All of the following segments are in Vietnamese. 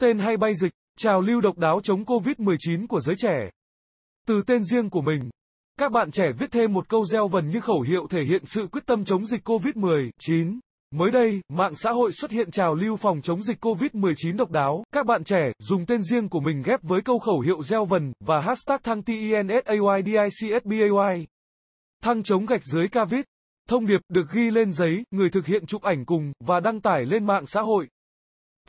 Tên hay bay dịch, trào lưu độc đáo chống COVID-19 của giới trẻ. Từ tên riêng của mình, các bạn trẻ viết thêm một câu gieo vần như khẩu hiệu thể hiện sự quyết tâm chống dịch COVID-19. Mới đây, mạng xã hội xuất hiện trào lưu phòng chống dịch COVID-19 độc đáo. Các bạn trẻ dùng tên riêng của mình ghép với câu khẩu hiệu gieo vần và hashtag thăng TENSAYDICSBAY. Thăng chống gạch dưới COVID. Thông điệp được ghi lên giấy, người thực hiện chụp ảnh cùng và đăng tải lên mạng xã hội.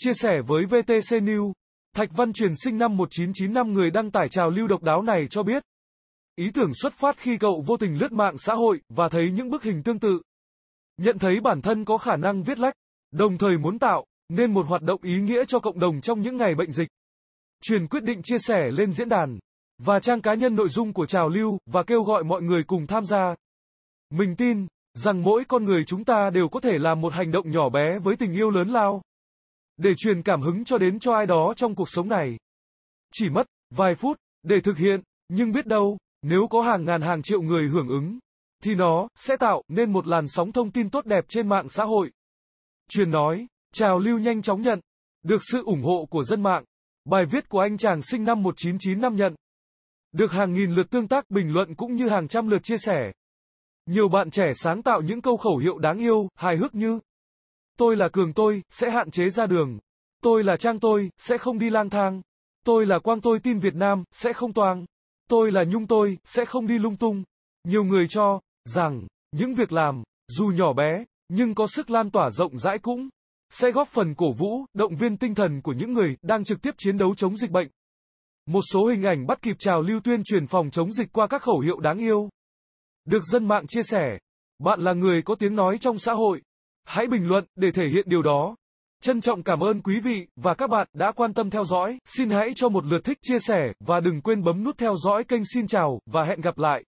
Chia sẻ với VTC News, Thạch Văn Truyền sinh năm 1995 người đăng tải trào lưu độc đáo này cho biết. Ý tưởng xuất phát khi cậu vô tình lướt mạng xã hội và thấy những bức hình tương tự. Nhận thấy bản thân có khả năng viết lách, đồng thời muốn tạo nên một hoạt động ý nghĩa cho cộng đồng trong những ngày bệnh dịch. Truyền quyết định chia sẻ lên diễn đàn và trang cá nhân nội dung của trào lưu và kêu gọi mọi người cùng tham gia. Mình tin rằng mỗi con người chúng ta đều có thể làm một hành động nhỏ bé với tình yêu lớn lao để truyền cảm hứng cho đến cho ai đó trong cuộc sống này. Chỉ mất vài phút để thực hiện, nhưng biết đâu, nếu có hàng ngàn hàng triệu người hưởng ứng, thì nó sẽ tạo nên một làn sóng thông tin tốt đẹp trên mạng xã hội. Truyền nói, trào lưu nhanh chóng nhận, được sự ủng hộ của dân mạng. Bài viết của anh chàng sinh năm 1995 nhận được hàng nghìn lượt tương tác bình luận cũng như hàng trăm lượt chia sẻ. Nhiều bạn trẻ sáng tạo những câu khẩu hiệu đáng yêu, hài hước như Tôi là cường tôi, sẽ hạn chế ra đường. Tôi là trang tôi, sẽ không đi lang thang. Tôi là quang tôi tin Việt Nam, sẽ không toang. Tôi là nhung tôi, sẽ không đi lung tung. Nhiều người cho, rằng, những việc làm, dù nhỏ bé, nhưng có sức lan tỏa rộng rãi cũng, sẽ góp phần cổ vũ, động viên tinh thần của những người đang trực tiếp chiến đấu chống dịch bệnh. Một số hình ảnh bắt kịp trào lưu tuyên truyền phòng chống dịch qua các khẩu hiệu đáng yêu. Được dân mạng chia sẻ, bạn là người có tiếng nói trong xã hội, Hãy bình luận để thể hiện điều đó. Trân trọng cảm ơn quý vị và các bạn đã quan tâm theo dõi. Xin hãy cho một lượt thích chia sẻ và đừng quên bấm nút theo dõi kênh Xin chào và hẹn gặp lại.